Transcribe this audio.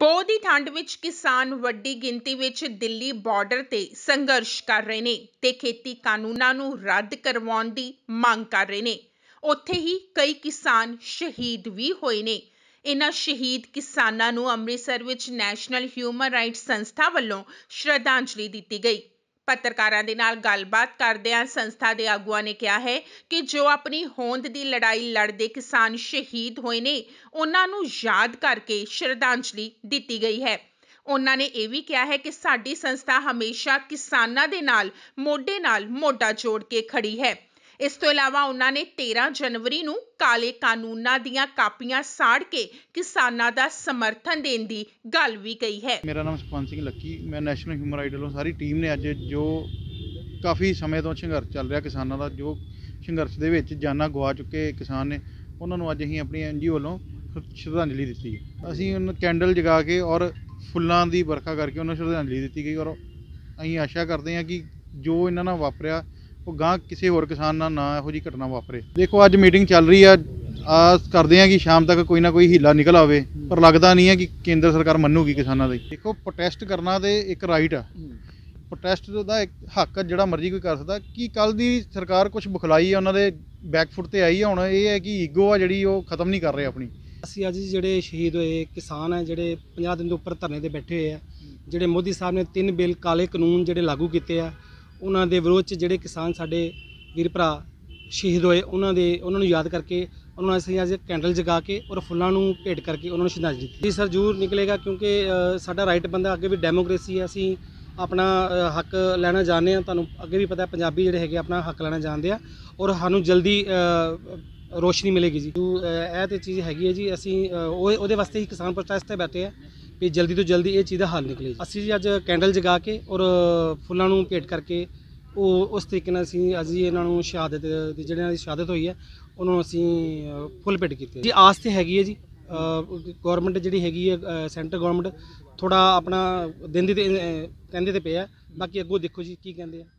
ਪੋਹ ਦੀ ਠੰਡ ਵਿੱਚ ਕਿਸਾਨ ਵੱਡੀ ਗਿਣਤੀ ਵਿੱਚ ਦਿੱਲੀ ਬਾਰਡਰ ਤੇ ਸੰਘਰਸ਼ ਕਰ ਰਹੇ ਨੇ ਤੇ ਖੇਤੀ ਕਾਨੂੰਨਾਂ ਨੂੰ ਰੱਦ ਕਰਵਾਉਣ ਦੀ ਮੰਗ ਕਰ ਰਹੇ ਨੇ ਉੱਥੇ ਹੀ ਕਈ ਕਿਸਾਨ ਸ਼ਹੀਦ ਵੀ ਹੋਏ ਨੇ ਇਹਨਾਂ ਸ਼ਹੀਦ ਕਿਸਾਨਾਂ ਨੂੰ ਅੰਮ੍ਰਿਤਸਰ ਵਿੱਚ ਨੈਸ਼ਨਲ ਹਿਊਮਨ ਰਾਈਟਸ ਸੰਸਥਾ ਵੱਲੋਂ ਸ਼ਰਧਾਂਜਲੀ ਦਿੱਤੀ ਗਈ ਪੱਤਰਕਾਰਾਂ ਦੇ ਨਾਲ ਗੱਲਬਾਤ ਕਰਦਿਆਂ ਸੰਸਥਾ ਦੇ ਆਗੂਆਂ ਨੇ ਕਿਹਾ ਹੈ ਕਿ ਜੋ ਆਪਣੀ ਹੋਂਦ ਦੀ ਲੜਾਈ ਲੜਦੇ ਕਿਸਾਨ ਸ਼ਹੀਦ ਹੋਏ ਨੇ ਉਹਨਾਂ ਨੂੰ ਯਾਦ ਕਰਕੇ ਸ਼ਰਧਾਂਜਲੀ ਦਿੱਤੀ ਗਈ ਹੈ ਉਹਨਾਂ ਨੇ ਇਹ ਵੀ ਕਿਹਾ ਹੈ ਕਿ ਸਾਡੀ ਸੰਸਥਾ ਹਮੇਸ਼ਾ ਕਿਸਾਨਾਂ ਦੇ ਨਾਲ ਮੋਢੇ ਨਾਲ ਮੋਢਾ ਜੋੜ ਕੇ ਖੜੀ ਹੈ ਇਸ ਤੋਂ ਇਲਾਵਾ ਉਨ੍ਹਾਂ ਨੇ 13 ਜਨਵਰੀ ਨੂੰ ਕਾਲੇ ਕਾਨੂੰਨਾਂ ਦੀਆਂ ਕਾਪੀਆਂ ਸਾੜ ਕੇ ਕਿਸਾਨਾਂ ਦਾ ਸਮਰਥਨ ਦੇਣ ਦੀ ਗੱਲ ਵੀ ਕਹੀ ਹੈ ਮੇਰਾ ਨਾਮ ਸੁਖਵੰਤ ਸਿੰਘ ਲੱਕੀ ਮੈਂ ਨੈਸ਼ਨਲ ਹਿਊਮਨ ਰਾਈਟ ਵੱਲੋਂ ਸਾਰੀ ਟੀਮ ਨੇ ਅੱਜ ਜੋ ਕਾਫੀ ਸਮੇਂ ਤੋਂ ਸੰਘਰਸ਼ ਚੱਲ ਰਿਹਾ ਕਿਸਾਨਾਂ ਦਾ ਜੋ ਸੰਘਰਸ਼ ਦੇ ਵਿੱਚ ਜਾਨਾਂ ਗਵਾ ਚੁੱਕੇ ਕਿਸਾਨ ਨੇ ਉਹਨਾਂ ਨੂੰ ਅੱਜ ਅਸੀਂ ਆਪਣੀ ਐਨਜੀਓ ਵੱਲੋਂ ਸ਼ਰਧਾਂਜਲੀ ਦਿੱਤੀ ਅਸੀਂ ਉਹਨਾਂ ਕੈਂਡਲ ਜਗਾ ਕੇ ਔਰ ਫੁੱਲਾਂ ਦੀ ਵਰਖਾ ਕਰਕੇ ਉਹਨਾਂ ਨੂੰ ਸ਼ਰਧਾਂਜਲੀ ਦਿੱਤੀ ਗਈ ਔਰ ਅਸੀਂ ਆਸ਼ਾ ਕਰਦੇ ਹਾਂ ਕਿ ਜੋ ਇਹਨਾਂ ਨਾਲ ਵਾਪਰਿਆ ਉਹ ਗਾਂ ਕਿਸੇ ਹੋਰ ਕਿਸਾਨ ਨਾਲ ਨਾ ਇਹੋ ਜੀ ਘਟਨਾ ਵਾਪਰੇ ਦੇਖੋ ਅੱਜ ਮੀਟਿੰਗ ਚੱਲ ਰਹੀ ਆ ਆਸ ਕਰਦੇ ਆ ਕਿ ਸ਼ਾਮ ਤੱਕ ਕੋਈ ਨਾ ਕੋਈ ਹੀਲਾ ਨਿਕਲ ਆਵੇ ਪਰ ਲੱਗਦਾ ਨਹੀਂ ਹੈ ਕਿ ਕੇਂਦਰ ਸਰਕਾਰ ਮੰਨੂਗੀ ਕਿਸਾਨਾਂ ਦੀ ਦੇਖੋ ਪ੍ਰੋਟੈਸਟ ਕਰਨਾ ਤੇ ਇੱਕ ਰਾਈਟ ਆ ਪ੍ਰੋਟੈਸਟ ਦਾ ਇੱਕ ਹੱਕ ਜਿਹੜਾ ਮਰਜ਼ੀ ਕੋਈ ਕਰ ਸਕਦਾ ਕੀ ਕੱਲ ਦੀ ਸਰਕਾਰ ਕੁਝ ਬੁਖਲਾਈ ਆ ਉਹਨਾਂ ਦੇ ਬੈਕਫੁੱਟ ਤੇ ਆਈ ਆ ਹੁਣ ਇਹ ਹੈ ਕਿ ਈਗੋ ਆ ਜਿਹੜੀ ਉਹ ਖਤਮ ਨਹੀਂ ਕਰ ਰਹੇ ਆਪਣੀ ਅਸੀਂ ਅੱਜ ਜਿਹੜੇ ਸ਼ਹੀਦ ਹੋਏ ਕਿਸਾਨ ਆ ਜਿਹੜੇ 50 ਦਿਨ ਦੇ ਉੱਪਰ ਧਰਨੇ ਤੇ ਬੈਠੇ ਹੋਏ ਆ ਜਿਹੜੇ ਮੋਦੀ ਸਾਹਿਬ ਨੇ ਤਿੰਨ ਬਿੱਲ ਕਾਲੇ ਕਾਨੂੰਨ ਜਿਹੜੇ ਲਾਗੂ ਕੀਤੇ ਆ ਉਹਨਾਂ ਦੇ ਵਿਰੋਧ 'ਚ ਜਿਹੜੇ ਕਿਸਾਨ ਸਾਡੇ ਵੀਰ ਭਰਾ ਸ਼ਹੀਦ ਹੋਏ ਉਹਨਾਂ ਦੇ ਉਹਨਾਂ ਨੂੰ ਯਾਦ ਕਰਕੇ ਉਹਨਾਂ ਨੂੰ ਅਸੀਂ ਅੱਜ ਕੈਂਡਲ ਜਗਾ ਕੇ ਔਰ ਫੁੱਲਾਂ ਨੂੰ ਭੇਟ ਕਰਕੇ ਉਹਨਾਂ ਨੂੰ ਸ਼ਰਧਾਂਜਲੀ ਦਿੱਤੀ ਜੀ ਸਰ ਜੂਰ ਨਿਕਲੇਗਾ ਕਿਉਂਕਿ ਸਾਡਾ ਰਾਈਟ ਬੰਦਾ ਅੱਗੇ ਵੀ ਡੈਮੋਕ੍ਰੇਸੀ ਹੈ ਅਸੀਂ ਆਪਣਾ ਹੱਕ ਲੈਣਾ ਜਾਣਦੇ ਆ ਤੁਹਾਨੂੰ ਅੱਗੇ ਵੀ ਪਤਾ ਪੰਜਾਬੀ ਜਿਹੜੇ ਹੈਗੇ ਆਪਣਾ ਹੱਕ ਲੈਣਾ ਜਾਣਦੇ ਆ ਔਰ ਸਾਨੂੰ ਜਲਦੀ ਰੋਸ਼ਨੀ ਮਿਲੇਗੀ ਜੀ ਇਹ ਤੇ ਚੀਜ਼ ਹੈਗੀ ਹੈ ਜੀ ਅਸੀਂ ਉਹਦੇ ਵਾਸਤੇ ਹੀ ਕਿਸਾਨ ਪ੍ਰੋਟੈਸਟ ਤੇ ਬੈਠੇ ਆ ਵੀ ਜਲਦੀ ਤੋਂ ਜਲਦੀ ਇਹ ਚੀਜ਼ ਦਾ ਹੱਲ ਨਿਕਲੇ ਅਸੀਂ ਅੱਜ ਕੈਂਡਲ ਜਗਾ ਕੇ ਔਰ ਫੁੱਲਾਂ ਨੂੰ ਭੇਟ ਕਰਕੇ ਉਹ ਉਸ ਤਰੀਕੇ ਨਾਲ ਅਸੀਂ ਅੱਜ ਇਹਨਾਂ ਨੂੰ ਸ਼ਹਾਦਤ ਦੀ ਜਿਹੜਿਆਂ ਦੀ ਸ਼ਹਾਦਤ ਹੋਈ ਹੈ ਉਹਨਾਂ ਨੂੰ ਅਸੀਂ ਫੁੱਲ ਭੇਟ ਕੀਤੇ ਜੀ ਆਸ ਤੇ ਹੈਗੀ ਹੈ ਜੀ ਗਵਰਨਮੈਂਟ ਜਿਹੜੀ ਹੈਗੀ ਹੈ ਸੈਂਟਰ ਗਵਰਨਮੈਂਟ ਥੋੜਾ ਆਪਣਾ ਦਿੰਦੀ ਤੇ ਕਹਿੰਦੇ ਤੇ ਪਿਆ ਬਾਕੀ ਅੱਗੋਂ ਦੇਖੋ ਜੀ ਕੀ ਕਹਿੰਦੇ ਆ